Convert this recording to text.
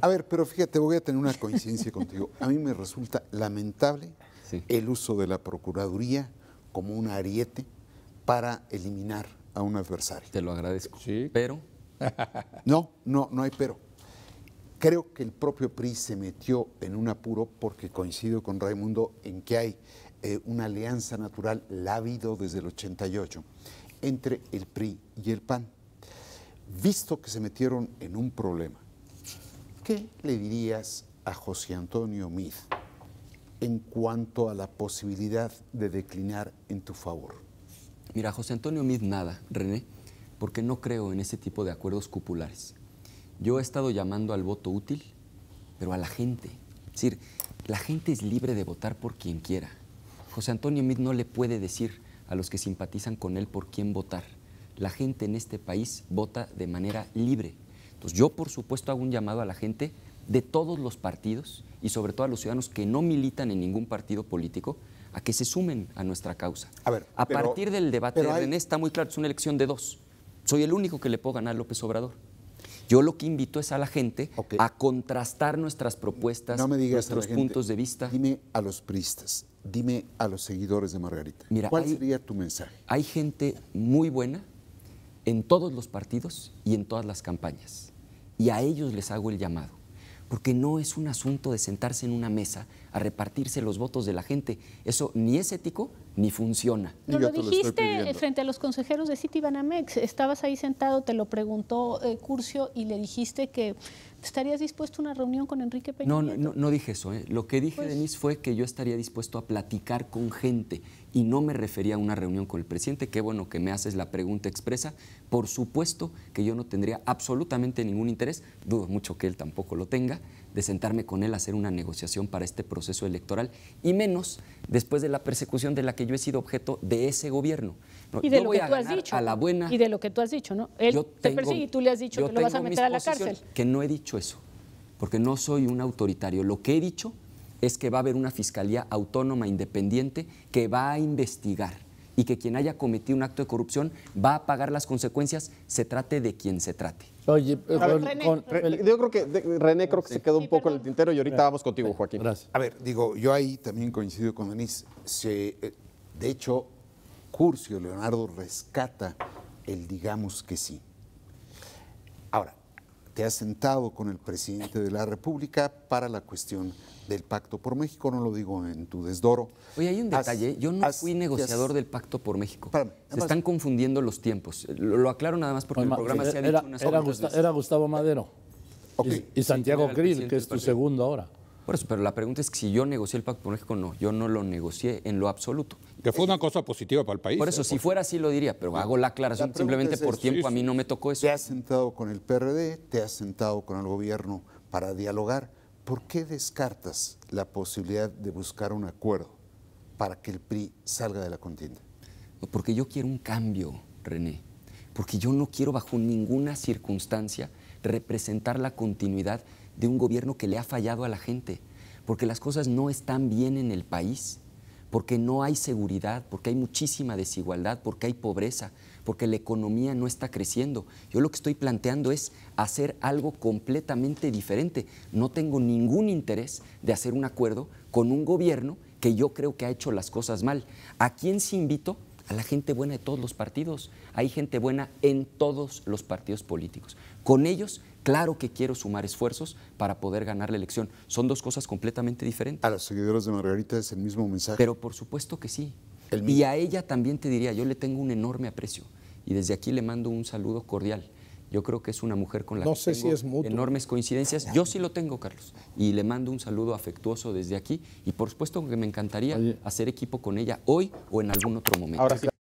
A ver, pero fíjate, voy a tener una coincidencia contigo. A mí me resulta lamentable el uso de la Procuraduría como un ariete para eliminar a un adversario. Te lo agradezco. Sí. Pero. No, no, no hay pero. Creo que el propio PRI se metió en un apuro porque coincido con Raimundo en que hay eh, una alianza natural, la desde el 88, entre el PRI y el PAN. Visto que se metieron en un problema ¿Qué le dirías a José Antonio Mid en cuanto a la posibilidad de declinar en tu favor? Mira, José Antonio Mid nada, René, porque no creo en ese tipo de acuerdos cupulares. Yo he estado llamando al voto útil, pero a la gente. Es decir, la gente es libre de votar por quien quiera. José Antonio Mid no le puede decir a los que simpatizan con él por quién votar. La gente en este país vota de manera libre yo, por supuesto, hago un llamado a la gente de todos los partidos y sobre todo a los ciudadanos que no militan en ningún partido político a que se sumen a nuestra causa. A, ver, a partir del debate de René está muy claro, es una elección de dos. Soy el único que le puedo ganar a López Obrador. Yo lo que invito es a la gente a contrastar nuestras propuestas, nuestros puntos de vista. Dime a los priistas, dime a los seguidores de Margarita, Mira, ¿cuál sería tu mensaje? Hay gente muy buena en todos los partidos y en todas las campañas y a ellos les hago el llamado, porque no es un asunto de sentarse en una mesa a repartirse los votos de la gente. Eso ni es ético ni funciona. No lo dijiste eh, frente a los consejeros de Citibanamex. Estabas ahí sentado, te lo preguntó eh, Curcio y le dijiste que estarías dispuesto a una reunión con Enrique Peña. No, no, no, dije eso. Eh. Lo que dije, pues Denise, fue que yo estaría dispuesto a platicar con gente y no me refería a una reunión con el presidente. Qué bueno que me haces la pregunta expresa. Por supuesto que yo no tendría absolutamente ningún interés, dudo mucho que él tampoco lo tenga, de sentarme con él a hacer una negociación para este proceso electoral, y menos después de la persecución de la que yo he sido objeto de ese gobierno. y de lo que tú has dicho. A la buena. Y de lo que tú has dicho, ¿no? Él te persigue y tú le has dicho que lo vas a meter a la cárcel. Que no he dicho eso, porque no soy un autoritario. Lo que he dicho es que va a haber una fiscalía autónoma independiente que va a investigar y que quien haya cometido un acto de corrupción va a pagar las consecuencias, se trate de quien se trate. Oye, eh, René, yo creo que René creo que se quedó un poco el tintero y ahorita vamos contigo, Joaquín. A ver, digo, yo ahí también coincido con Denise. Se, eh, de hecho, Curcio Leonardo rescata el digamos que sí. Ahora, te has sentado con el presidente de la República para la cuestión del Pacto por México, no lo digo en tu desdoro. Oye, hay un detalle, yo no fui negociador del Pacto por México. se están confundiendo los tiempos. Lo, aclaro nada más porque el programa era, se ha dicho era, Gustavo, era Gustavo Madero y, Santiago Cris, que es tu segundo ahora. Por eso, pero la pregunta es que si yo negocié el Pacto político, no, yo no lo negocié en lo absoluto. Que fue una cosa positiva para el país. Por ¿eh? eso, si fuera así lo diría, pero hago la aclaración simplemente por tiempo, a mí no me tocó eso. Te has sentado con el PRD, te has sentado con el gobierno para dialogar. ¿Por qué descartas la posibilidad de buscar un acuerdo para que el PRI salga de la contienda? Porque yo quiero un cambio, René. Porque yo no quiero bajo ninguna circunstancia representar la continuidad de un gobierno que le ha fallado a la gente, porque las cosas no están bien en el país, porque no hay seguridad, porque hay muchísima desigualdad, porque hay pobreza, porque la economía no está creciendo. Yo lo que estoy planteando es hacer algo completamente diferente. No tengo ningún interés de hacer un acuerdo con un gobierno que yo creo que ha hecho las cosas mal. ¿A quién se invito? a la gente buena de todos los partidos. Hay gente buena en todos los partidos políticos. Con ellos, claro que quiero sumar esfuerzos para poder ganar la elección. Son dos cosas completamente diferentes. A los seguidores de Margarita es el mismo mensaje. Pero por supuesto que sí. y a ella también te diría, yo le tengo un enorme aprecio. Y desde aquí le mando un saludo cordial. Yo creo que es una mujer con la que es enormes coincidencias. Yo sí lo tengo, Carlos. Y le mando un saludo afectuoso desde aquí. Y por supuesto que me encantaría hacer equipo con ella hoy o en algún otro momento.